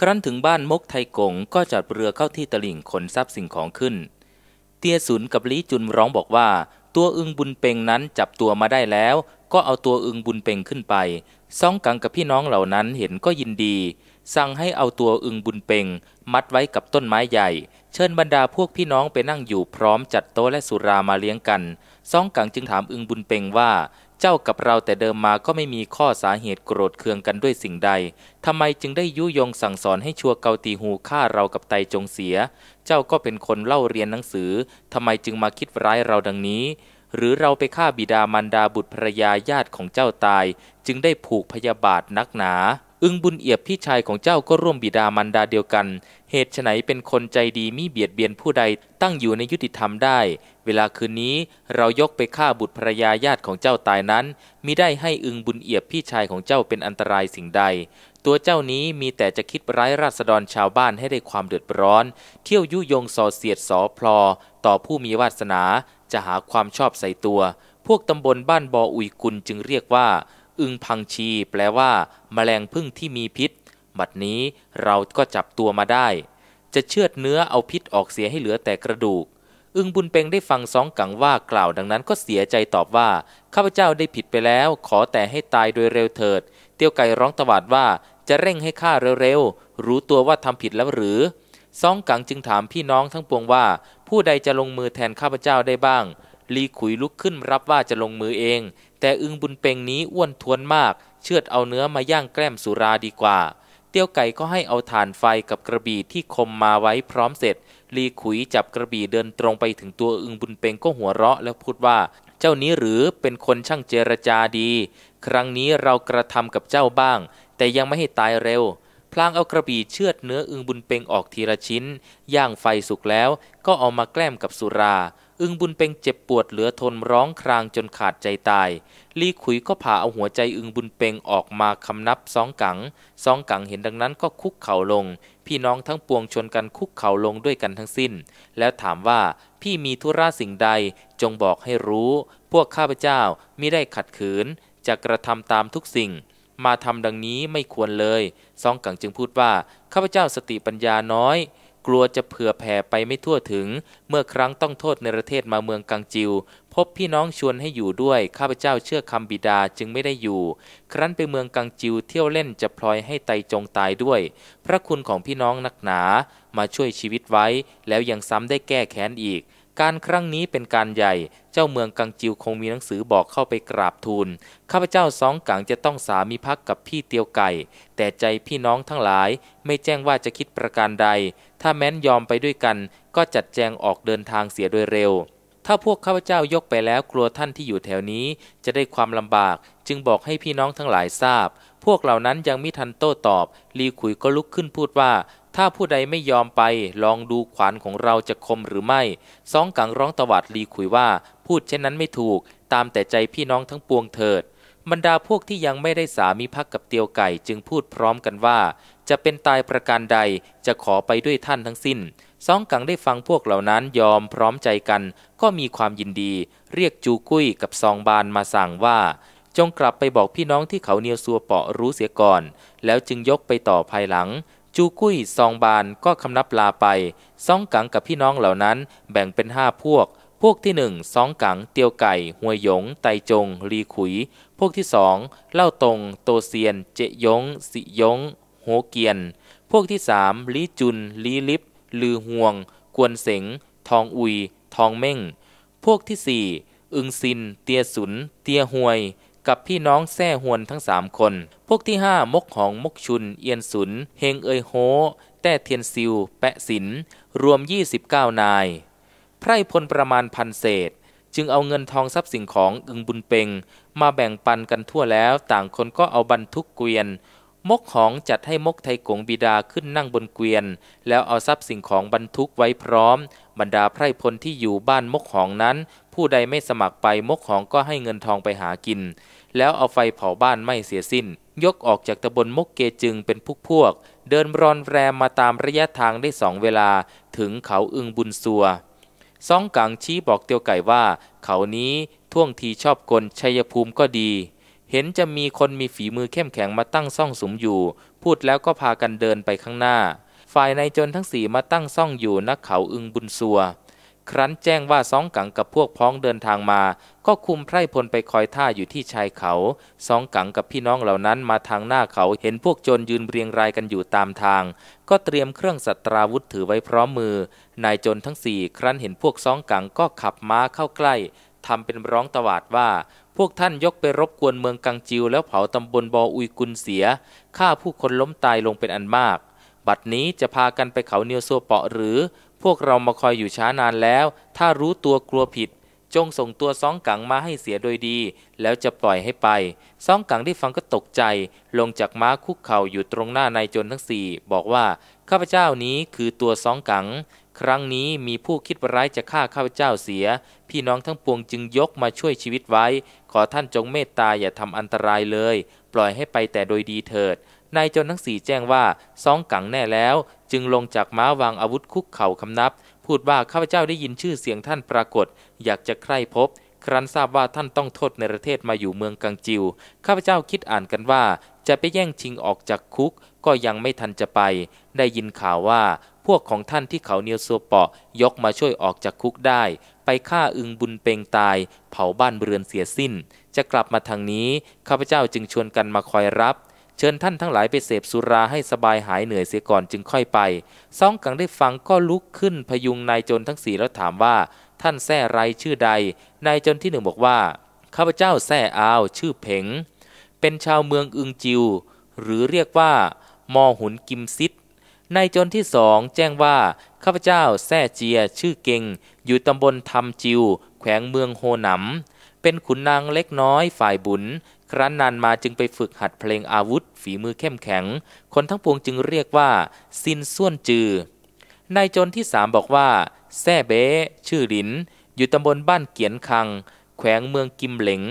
ครั้นถึงบ้านมกไทยกงก็จัดเรือเข้าที่ตลิ่งขนทรัพย์สิ่งของขึ้น เตี้ยสุนกับลีจุนร้องบอกว่า ตัวอึงบุญเปงนั้นจับตัวมาได้แล้ว ก็เอาตัวอึงบุญเปงขึ้นไปซ่องกังกับพี่น้องเหล่านั้นเห็นก็ยินดีสั่งให้เอาตัวอึงบุญเปงมัดไว้กับต้นไม้ใหญ่ เชิญบรรดาพวกพี่น้องไปนั่งอยู่พร้อมจัดโต๊ะและสุรามาเลี้ยงกันซ่องกังจึงถามอึงบุญเปงว่าเจ้ากับเราแต่เดิมมาก็ไม่มีข้อสาเหตุโกรธเคืองกันด้วยสิ่งใดทำไมจึงได้ยุยงสั่งสอนให้ชัวเกาตีหูฆ่าเรากับไตจงเสีย เจ้าก็เป็นคนเล่าเรียนหนังสือ ทำไมจึงมาคิดร้ายเราดังนี้ หรือเราไปฆ่าบิดามารดาบุตรภรยาญาติของเจ้าตาย จึงได้ผูกพยาบาทนักหนาอึงบุญเอียบพี่ชายของเจ้าก็ร่วมบิดามันดาเดียวกัน เหตุไฉนเป็นคนใจดีมิเบียดเบียนผู้ใดตั้งอยู่ในยุติธรรมได้ เวลาคืนนี้ เรายกไปฆ่าบุตรภรยาญาติของเจ้าตายนั้น มิได้ให้อึงบุญเอียบพี่ชายของเจ้าเป็นอันตรายสิ่งใด ตัวเจ้านี้มีแต่จะคิดร้ายราษฎรชาวบ้านให้ได้ความเดือดร้อน เที่ยวยุยงสอเสียดสอพลอต่อผู้มีวาสนาจะหาความชอบใส่ตัว พวกตำบลบ้านบออุยกุลจึงเรียกว่าอึงพังชีแปลว่า แมลงพึ่งที่มีพิษ บัดนี้เราก็จับตัวมาได้ จะเชือดเนื้อเอาพิษออกเสียให้เหลือแต่กระดูก อึงบุญเปงได้ฟังสองกังว่ากล่าวดังนั้นก็เสียใจตอบว่า ข้าพเจ้าได้ผิดไปแล้ว ขอแต่ให้ตายโดยเร็วเถิด เตี้ยวไก่ร้องตวาดว่า จะเร่งให้ข้าเร็วๆ รู้ตัวว่าทำผิดแล้วหรือซองกังจึงถามพี่น้องทั้งปวงว่า ผู้ใดจะลงมือแทนข้าพเจ้าได้บ้างลีขุยลุกขึ้นรับว่าจะลงมือเอง แต่อึงบุญเปงนี้อ้วนท้วนมากเชือดเอาเนื้อมาย่างแกล้มสุราดีกว่า เตี้ยวไก่ก็ให้เอาถ่านไฟกับกระบี่ที่คมมาไว้พร้อมเสร็จ ลีขุยจับกระบี่เดินตรงไปถึงตัวอึงบุญเปงก็หัวเราะแล้วพูดว่า เจ้านี้หรือเป็นคนช่างเจรจาดี ครั้งนี้เรากระทำกับเจ้าบ้าง แต่ยังไม่ให้ตายเร็วพลางเอากระบี่เชือดเนื้ออึงบุญเปงออกทีละชิ้นย่างไฟสุกแล้ว ก็เอามาแกล้มกับสุรา อึงบุญเปงเจ็บปวดเหลือทนร้องครางจนขาดใจตาย ลีขุยก็ผ่าเอาหัวใจอึงบุญเปงออกมาคำนับสองกังสองกังเห็นดังนั้นก็คุกเข่าลง พี่น้องทั้งปวงชนกันคุกเข่าลงด้วยกันทั้งสิ้น แล้วถามว่าพี่มีธุระสิ่งใดจงบอกให้รู้ พวกข้าพเจ้ามิได้ขัดขืนจะกระทำตามทุกสิ่งมาทำดังนี้ไม่ควรเลยซองกังจึงพูดว่า ข้าพเจ้าสติปัญญาน้อย กลัวจะเผื่อแผ่ไปไม่ทั่วถึง เมื่อครั้งต้องโทษในประเทศมาเมืองกังจิว พบพี่น้องชวนให้อยู่ด้วย ข้าพเจ้าเชื่อคำบิดาจึงไม่ได้อยู่ ครั้นไปเมืองกังจิวเที่ยวเล่นจะพลอยให้ไตจงตายด้วย พระคุณของพี่น้องนักหนามาช่วยชีวิตไว้แล้วยังซ้ำได้แก้แค้นอีกการครั้งนี้เป็นการใหญ่ เจ้าเมืองกังจิวคงมีหนังสือบอกเข้าไปกราบทูล ข้าพเจ้าสองกังจะต้องสามีพักกับพี่เตียวไก่ แต่ใจพี่น้องทั้งหลายไม่แจ้งว่าจะคิดประการใด ถ้าแม้นยอมไปด้วยกัน ก็จัดแจงออกเดินทางเสียโดยเร็ว ถ้าพวกข้าพเจ้ายกไปแล้วกลัวท่านที่อยู่แถวนี้จะได้ความลำบาก จึงบอกให้พี่น้องทั้งหลายทราบ พวกเหล่านั้นยังมิทันโต้ตอบลีขุยก็ลุกขึ้นพูดว่าถ้าผู้ใดไม่ยอมไปลองดูขวานของเราจะคมหรือไม่ สองกังร้องตวาดลีคุยว่า พูดเช่นนั้นไม่ถูกตามแต่ใจพี่น้องทั้งปวงเถิด บรรดาพวกที่ยังไม่ได้สามีพักกับเตียวไก่ จึงพูดพร้อมกันว่า จะเป็นตายประการใดจะขอไปด้วยท่านทั้งสิ้น สองกังได้ฟังพวกเหล่านั้นยอมพร้อมใจกัน ก็มีความยินดี เรียกจูกุ้ยกับซองบานมาสั่งว่า จงกลับไปบอกพี่น้องที่เขาเนียวซัวเปาะรู้เสียก่อน แล้วจึงยกไปต่อภายหลังจูกุ้ยซองบานก็คำนับลาไปซองกังกับพี่น้องเหล่านั้นแบ่งเป็นห้าพวก พวกที่หนึ่งซองกังเตียวไก่หวยหยง ไตจงรีขุย พวกที่สอง เล่าตรง โตเซียน เจยงสิยงโหเกียน พวกที่สาม ลีจุน ลีลิบลือห่วง กวนเสงทองอุย ทองเม่ง พวกที่สี่อึงซิน เตียสุน เตียหวยกับพี่น้องแท่หวนทั้งสามคน พวกที่ห้ามกหองมกชุน เอียนสุน เฮงเอยโฮแต่เทียนซิว แปะสิน รวม 29 นายไพร่พลประมาณพันเศษ จึงเอาเงินทองทรัพย์สินของอึงบุญเปงมาแบ่งปันกันทั่วแล้วต่างคนก็เอาบรรทุกเกวียน มกของจัดให้มกไทยกงบิดาขึ้นนั่งบนเกวียน แล้วเอาทรัพย์สินของบรรทุกไว้พร้อม บรรดาไพร่พลที่อยู่บ้านมกของนั้น ผู้ใดไม่สมัครไปมกของก็ให้เงินทองไปหากินแล้วเอาไฟเผาบ้านไม่เสียสิ้น ยกออกจากตำบลมกเกจึงเป็นพวกพวก เดินรอนแรมมาตามระยะทางได้สองเวลา ถึงเขาอึงบุญซัวซองกังชี้บอกเตียวไก่ว่า เขานี้ท่วงทีชอบกลชัยภูมิก็ดี เห็นจะมีคนมีฝีมือเข้มแข็งมาตั้งซ่องสมอยู่ พูดแล้วก็พากันเดินไปข้างหน้า ฝ่ายในจนทั้งสี่มาตั้งซ่องอยู่นักเขาอึงบุญซัวครั้นแจ้งว่าสองกังกับพวกพ้องเดินทางมา ก็คุมไพรพลไปคอยท่าอยู่ที่ชายเขาสองกังกับพี่น้องเหล่านั้น มาทางหน้าเขา เห็นพวกโจรยืนเรียงรายกันอยู่ตามทาง ก็เตรียมเครื่องสัตราวุธถือไว้พร้อมมือ นายโจรทั้งสี่ครั้นเห็นพวกสองกังก็ขับม้าเข้าใกล้ทำเป็นร้องตวาดว่า พวกท่านยกไปรบกวนเมืองกังจิวแล้วเผาตำบลบออุยกุลเสียฆ่าผู้คนล้มตายลงเป็นอันมาก บัดนี้จะพากันไปเขาเนียวซเปาะหรือพวกเรามาคอยอยู่ช้านานแล้ว ถ้ารู้ตัวกลัวผิด จงส่งตัวซองกังมาให้เสียโดยดี แล้วจะปล่อยให้ไปซองกังได้ฟังก็ตกใจ ลงจากม้าคุกเข่าอยู่ตรงหน้านายจนทั้งสี่บอกว่า ข้าพเจ้านี้คือตัวซองกัง ครั้งนี้มีผู้คิดร้ายจะฆ่าข้าพเจ้าเสีย พี่น้องทั้งปวงจึงยกมาช่วยชีวิตไว้ ขอท่านจงเมตตาอย่าทำอันตรายเลย ปล่อยให้ไปแต่โดยดีเถิดนายจนทั้งสี่แจ้งว่าซองกังแน่แล้วจึงลงจากม้าวางอาวุธคุกเข่าคำนับ พูดว่าข้าพเจ้าได้ยินชื่อเสียงท่านปรากฏ อยากจะใคร่พบ ครั้นทราบว่าท่านต้องโทษในประเทศมาอยู่เมืองกังจิว ข้าพเจ้าคิดอ่านกันว่าจะไปแย่งชิงออกจากคุกก็ยังไม่ทันจะไป ได้ยินข่าวว่า พวกของท่านที่เขาเนียวซัวเปาะ ยกมาช่วยออกจากคุกได้ ไปฆ่าอึงบุญเปงตาย เผาบ้านเรือนเสียสิ้น จะกลับมาทางนี้ ข้าพเจ้าจึงชวนกันมาคอยรับเชิญท่านทั้งหลายไปเสพ สุราให้สบายหายเหนื่อยเสียก่อนจึงค่อยไปซองกังได้ฟังก็ลุกขึ้นพยุงนายจนทั้งสี่แล้วถามว่า ท่านแท้ไรชื่อใดนายจนที่หนึ่งบอกว่าข้าพเจ้าแท้อาว ชื่อเพงเป็นชาวเมืองอึงจิว หรือเรียกว่า มอหุนกิมซิดนายจนที่สองแจ้งว่าข้าพเจ้าแท้เจีย ชื่อเก่งอยู่ตำบลทำจิว แขวงเมืองโฮหนำเป็นขุนนางเล็กน้อย ฝ่ายบุญครั้นนานมาจึงไปฝึกหัดเพลงอาวุธฝีมือเข้มแข็ง คนทั้งปวงจึงเรียกว่าซินส่วนจือนายจนที่สามบอกว่า แซ่เบ้ชื่อหลิน อยู่ตำบลบ้านเกียนคัง แขวงเมืองกิมเหลง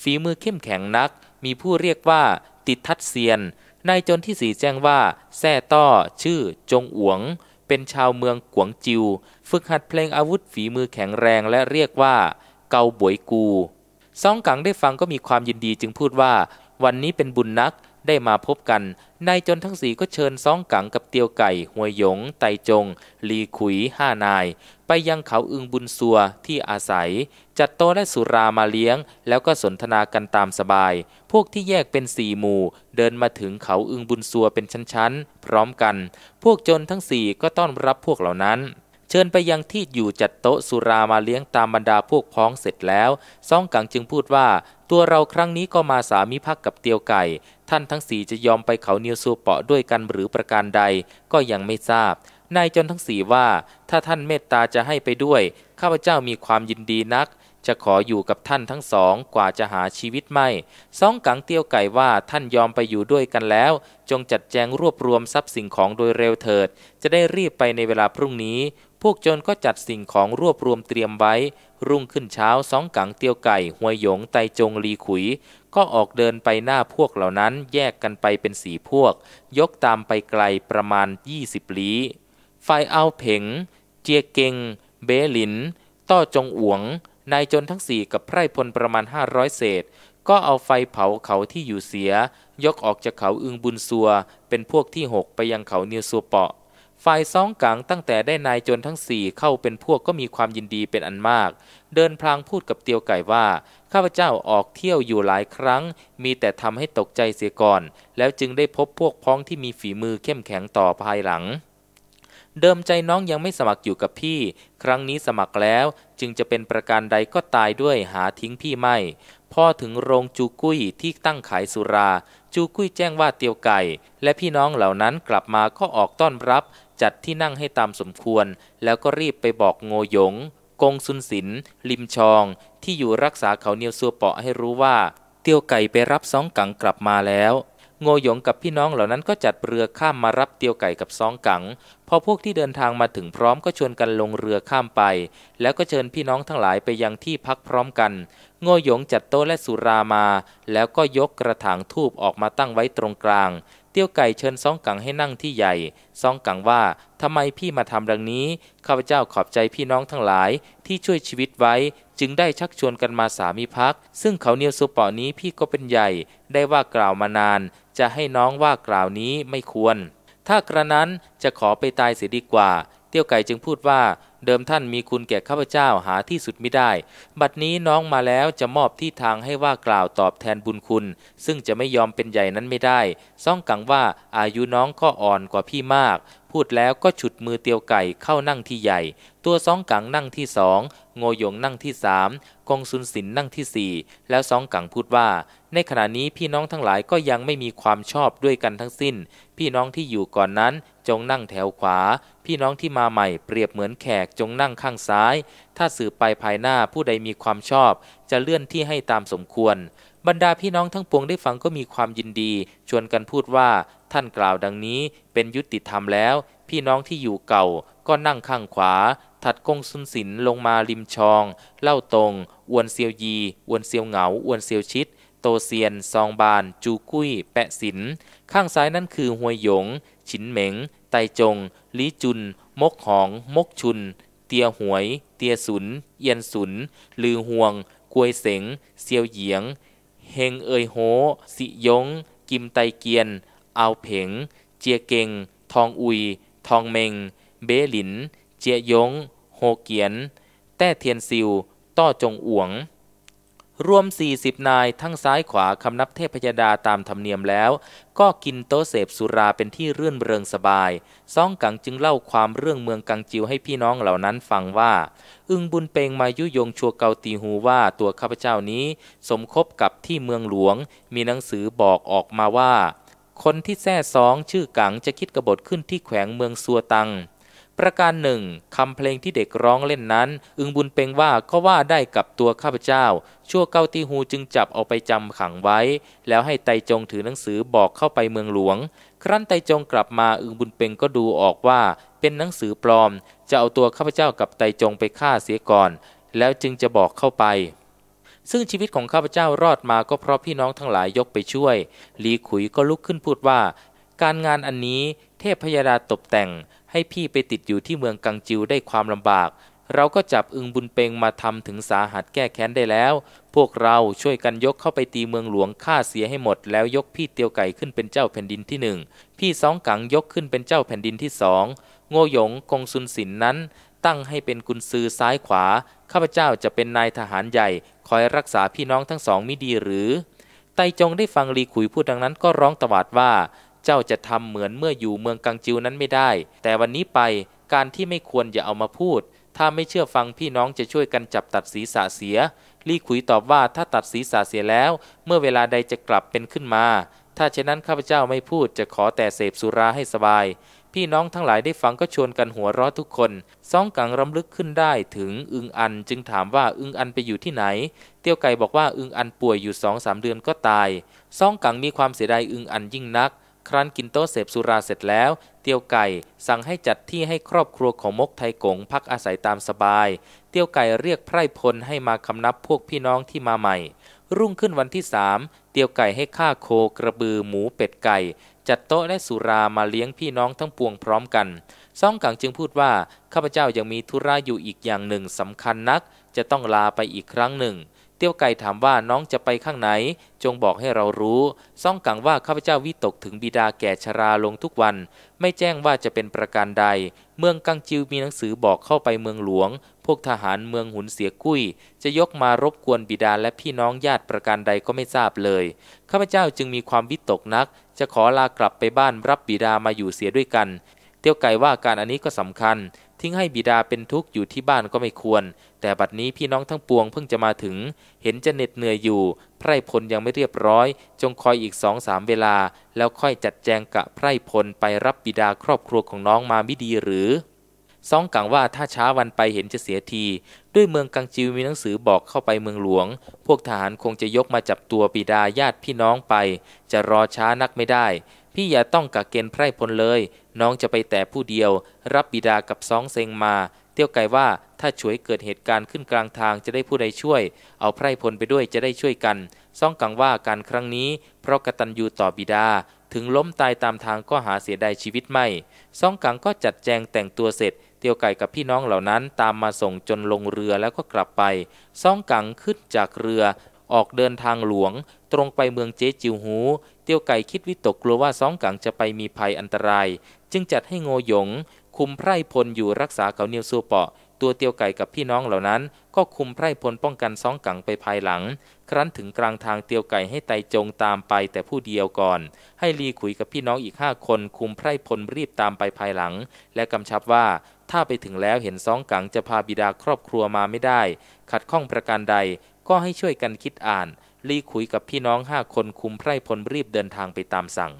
ฝีมือเข้มแข็งนัก มีผู้เรียกว่า ติดทัดเซียนนายจนที่สี่แจ้งว่า แซ่ต้อชื่อ จงอวง เป็นชาวเมืองกวงจิว ฝึกหัดเพลงอาวุธฝีมือแข็งแรง และเรียกว่า เกาบวยกูซองกังได้ฟังก็มีความยินดีจึงพูดว่า วันนี้เป็นบุญนักได้มาพบกันนายจนทั้งสีก็เชิญซองกังกับเตียวไก่หวยหยง ไตจง ลีขุยห้านาย ไปยังเขาอึงบุญซัวที่อาศัย จัดโต๊ะและสุรามาเลี้ยงแล้วก็สนทนากันตามสบาย พวกที่แยกเป็นสี่หมู่ เดินมาถึงเขาอึงบุญซัวเป็นชั้นๆพร้อมกัน พวกจนทั้งสี่ก็ต้อนรับพวกเหล่านั้นเชิญไปยังที่อยู่จัดโต๊ะสุรามาเลี้ยงตามบรรดาพวกพ้องเสร็จแล้วซ่องกังจึงพูดว่า ตัวเราครั้งนี้ก็มาสามีภักกับเตียวไก่ ท่านทั้งสี่จะยอมไปเขาเนียวซูเปาะด้วยกันหรือประการใดก็ยังไม่ทราบ นายจนทั้งสี่ว่าถ้าท่านเมตตาจะให้ไปด้วย ข้าพเจ้ามีความยินดีนัก จะขออยู่กับท่านทั้งสองกว่าจะหาชีวิตไม่ซ่องกังเตียวไก่ว่าท่านยอมไปอยู่ด้วยกันแล้ว จงจัดแจงรวบรวมทรัพย์สิ่งของโดยเร็วเถิด จะได้รีบไปในเวลาพรุ่งนี้พวกโจรก็จัดสิ่งของรวบรวมเตรียมไว้ รุ่งขึ้นเช้าสองกังเตียวไก่หวยหยงไตจงลีขุย ก็ออกเดินไปหน้าพวกเหล่านั้นแยกกันไปเป็นสีพวก ยกตามไปไกลประมาณ 20 ลี้ฝ่ายเอาเพงเจียเกง เบลิน ต้อจงอวงนายจนทั้งสี่กับไพร่พลประมาณ 500เศษก็เอาไฟเผาเขาที่อยู่เสีย ยกออกจากเขาอึงบุญซัว เป็นพวกที่หกไปยังเขาเนียซัวเปาะฝ่ายซ้องกังตั้งแต่ได้นายจนทั้งสี่เข้าเป็นพวกก็มีความยินดีเป็นอันมาก เดินพลางพูดกับเตียวไก่ว่า ข้าพเจ้าออกเที่ยวอยู่หลายครั้ง มีแต่ทำให้ตกใจเสียก่อน แล้วจึงได้พบพวกพ้องที่มีฝีมือเข้มแข็งต่อภายหลัง เดิมใจน้องยังไม่สมัครอยู่กับพี่ ครั้งนี้สมัครแล้วจึงจะเป็นประการใดก็ตายด้วยหาทิ้งพี่ไม่พอถึงโรงจูกุ้ยที่ตั้งขายสุรา จูกุ้ยแจ้งว่าเตียวไก่ และพี่น้องเหล่านั้นกลับมาก็ออกต้อนรับจัดที่นั่งให้ตามสมควร แล้วก็รีบไปบอกโงหยงกงซุนสินลิมชอง ที่อยู่รักษาเขาเนียวซัวเปาะให้รู้ว่า เตียวไก่ไปรับซองกังกลับมาแล้ว โงหยงกับพี่น้องเหล่านั้นก็จัดเรือข้ามมารับเตียวไก่กับซอง กังพอพวกที่เดินทางมาถึงพร้อมก็ชวนกันลงเรือข้ามไป แล้วก็เชิญพี่น้องทั้งหลายไปยังที่พักพร้อมกันโงหยงจัดโต๊ะและสุรามา แล้วก็ยกกระถางทูบออกมาตั้งไว้ตรงกลางตี้ยวไก่เชิญซองกังให้นั่งที่ใหญ่ซองกังว่าทำไมพี่มาทำดังนี้ ข้าพเจ้าขอบใจพี่น้องทั้งหลาย ที่ช่วยชีวิตไว้ จึงได้ชักชวนกันมาสามีพักซึ่งเขาเนียวสุปอนี้พี่ก็เป็นใหญ่ ได้ว่ากล่าวมานาน จะให้น้องว่ากล่าวนี้ไม่ควร ถ้ากระนั้นจะขอไปตายเสียดีกว่า เตี้ยวไก่จึงพูดว่าเดิมท่านมีคุณแก่ข้าพเจ้าหาที่สุดไม่ได้ บัดนี้น้องมาแล้วจะมอบที่ทางให้ว่ากล่าวตอบแทนบุญคุณ ซึ่งจะไม่ยอมเป็นใหญ่นั้นไม่ได้ ซ่องกังว่าอายุน้องก็อ่อนกว่าพี่มากพูดแล้วก็ฉุดมือเตียวไก่เข้านั่งที่ใหญ่ ตัวซองกังนั่งที่สองโงหยงนั่งที่สามกงซุนสิน นั่งที่สี่แล้วซองกังพูดว่า ในขณะนี้พี่น้องทั้งหลายก็ยังไม่มีความชอบด้วยกันทั้งสิ้น พี่น้องที่อยู่ก่อนนั้น จงนั่งแถวขวา พี่น้องที่มาใหม่เปรียบเหมือนแขกจงนั่งข้างซ้ายถ้าสืบไปภายหน้าผู้ใดมีความชอบ จะเลื่อนที่ให้ตามสมควร บรรดาพี่น้องทั้งปวงได้ฟังก็มีความยินดี ชวนกันพูดว่าท่านกล่าวดังนี้เป็นยุติธรรมแล้ว พี่น้องที่อยู่เก่า ก็นั่งข้างขวา ถัดกงซุนสินลงมาริมชอง เล่าตรงอวนเซียวยีอวนเซียวเหงาอวนเซียวชิดโตเซียนซองบาน จูกุ้ยแปะสินข้างซ้ายนั่นคือหวยหยง ฉินเหมงไตจงลีจุน มกหอง มกชุนเตียหวย เตียสุนเอียนสุน ลือห่วง กวยเสงเซียวเหยียงเฮงเอยโฮ สิยง กิมไตเกียน เอาเผงเจียเก่ง ทองอุย ทองเมง เบหลิน เจียยง โฮเกียน แต้เทียนซิว ต้อจงอ่วงรวม40นายทั้งซ้ายขวาคำนับเทพยดาตามธรรมเนียมแล้วก็กินโต๊ะเสพสุราเป็นที่เรื่อนเริงสบายซ่องกังจึงเล่าความเรื่องเมืองกังจิวให้พี่น้องเหล่านั้นฟังว่า อึงบุญเปงมายุยงชัวเกาตีหูว่าตัวข้าพเจ้านี้ สมคบกับที่เมืองหลวง มีหนังสือบอกออกมาว่า คนที่แท้สองชื่อกังจะคิดกบฏขึ้นที่แขวงเมืองซัวตังประการหนึ่งคำเพลงที่เด็กร้องเล่นนั้น อึงบุญเปงว่าก็ว่าได้กับตัวข้าพเจ้าชั่วเก้าตีหูจึงจับเอาไปจำขังไว้ แล้วให้ไตจงถือหนังสือบอกเข้าไปเมืองหลวง ครั้นไตจงกลับมาอึงบุญเปงก็ดูออกว่าเป็นหนังสือปลอม จะเอาตัวข้าพเจ้ากับไตจงไปฆ่าเสียก่อน แล้วจึงจะบอกเข้าไป ซึ่งชีวิตของข้าพเจ้ารอดมาก็เพราะพี่น้องทั้งหลายยกไปช่วยลีขุยก็ลุกขึ้นพูดว่า การงานอันนี้เทพพยาดาตกแต่งให้พี่ไปติดอยู่ที่เมืองกังจิวได้ความลำบาก เราก็จับอึงบุญเปงมาทำถึงสาหัสแก้แค้นได้แล้ว พวกเราช่วยกันยกเข้าไปตีเมืองหลวงฆ่าเสียให้หมดแล้วยกพี่เตียวไก่ขึ้นเป็นเจ้าแผ่นดินที่หนึ่ง พี่สองกังยกขึ้นเป็นเจ้าแผ่นดินที่สองโง่หยงคงซุนสินนั้น ตั้งให้เป็นกุนซือซ้ายขวา ข้าพเจ้าจะเป็นนายทหารใหญ่คอยรักษาพี่น้องทั้งสองมิดีหรือ ไตจงได้ฟังลีขุยพูดดังนั้นก็ร้องตวาดว่าเจ้าจะทำเหมือนเมื่ออยู่เมืองกังจิวนั้นไม่ได้ แต่วันนี้ไป การที่ไม่ควรอย่าเอามาพูด ถ้าไม่เชื่อฟังพี่น้องจะช่วยกันจับตัดศีรษะเสีย ลี่ขุยตอบว่าถ้าตัดศีรษะเสียแล้ว เมื่อเวลาใดจะกลับเป็นขึ้นมา ถ้าเช่นนั้นข้าพเจ้าไม่พูด จะขอแต่เสพสุราให้สบาย พี่น้องทั้งหลายได้ฟังก็ชวนกันหัวเราะทุกคนซองกังรำลึกขึ้นได้ถึงอึงอันจึงถามว่าอึงอันไปอยู่ที่ไหน เตี้ยวไก่บอกว่าอึงอันป่วยอยู่สองสามเดือนก็ตายซองกังมีความเสียดายอึงอันยิ่งนักครั้นกินโต๊ะเสพสุราเสร็จแล้ว เตียวไก่สั่งให้จัดที่ให้ครอบครัวของมกไทยกงพักอาศัยตามสบาย เตียวไก่เรียกไพร่พลให้มาคำนับพวกพี่น้องที่มาใหม่ รุ่งขึ้นวันที่สามเตียวไก่ให้ฆ่าโคกระบือหมูเป็ดไก่ จัดโต๊ะและสุรามาเลี้ยงพี่น้องทั้งปวงพร้อมกันซ่องกังจึงพูดว่าข้าพเจ้ายังมีธุระอยู่อีกอย่างหนึ่งสำคัญนัก จะต้องลาไปอีกครั้งหนึ่งเตี้ยวไก่ถามว่าน้องจะไปข้างไหนจงบอกให้เรารู้ซ่องกังว่าข้าพเจ้าวิตกถึงบิดาแก่ชราลงทุกวันไม่แจ้งว่าจะเป็นประการใด เมืองกังจิวมีหนังสือบอกเข้าไปเมืองหลวง พวกทหารเมืองหุนเสียกุ้ยจะยกมารบกวนบิดาและพี่น้องญาติประการใดก็ไม่ทราบเลยข้าพเจ้าจึงมีความวิตกนัก จะขอลากลับไปบ้านรับบิดามาอยู่เสียด้วยกัน เตี้ยวไก่ว่าการอันนี้ก็สำคัญทิ้งให้บิดาเป็นทุกข์อยู่ที่บ้านก็ไม่ควร แต่บัดนี้พี่น้องทั้งปวงเพิ่งจะมาถึง เห็นจะเหน็ดเหนื่อยอยู่ ไพร่พลยังไม่เรียบร้อย จงคอยอีกสองสามเวลา แล้วค่อยจัดแจงกะไพร่พลไปรับบิดาครอบครัวของน้องมาไม่ดีหรือซองกังว่าถ้าช้าวันไปเห็นจะเสียที ด้วยเมืองกังจิวมีหนังสือบอกเข้าไปเมืองหลวง พวกทหารคงจะยกมาจับตัวปิดาญาติพี่น้องไป จะรอช้านักไม่ได้พี่อย่าต้องกักเกณฑ์ไพร่พลเลยน้องจะไปแต่ผู้เดียว รับบิดากับซองเซงมาเตี้ยวไกว่าถ้าช่วยเกิดเหตุการณ์ขึ้นกลางทางจะได้ผู้ใดช่วย เอาไพร่พลไปด้วยจะได้ช่วยกันซ่องกังว่าการครั้งนี้ เพราะกตัญญูต่อบิดา ถึงล้มตายตามทางก็หาเสียดายชีวิตไม่ซ่องกังก็จัดแจงแต่งตัวเสร็จเตียวไก่กับพี่น้องเหล่านั้นตามมาส่งจนลงเรือแล้วก็กลับไปซ่องกังขึ้นจากเรือออกเดินทางหลวง ตรงไปเมืองเจจิวหู เตียวไก่คิดวิตกกลัวว่าซ้องกังจะไปมีภัยอันตราย จึงจัดให้โงหยง คุมไพร่พลอยู่รักษาเขาเนียวซูเปาะตัวเตียวไก่กับพี่น้องเหล่านั้น ก็คุมไพร่พลป้องกันซ้องกังไปภายหลัง ครั้นถึงกลางทางเตียวไก่ให้ไตจงตามไปแต่ผู้เดียวก่อน ให้ลีขุยกับพี่น้องอีกห้าคน คุมไพร่พลรีบตามไปภายหลัง และกำชับว่า ถ้าไปถึงแล้วเห็นซ้องกังจะพาบิดาครอบครัวมาไม่ได้ ขัดข้องประการใดก็ให้ช่วยกันคิดอ่าน รีคุยกับพี่น้องห้าคนคุมไพร่พลรีบเดินทางไปตามสั่ง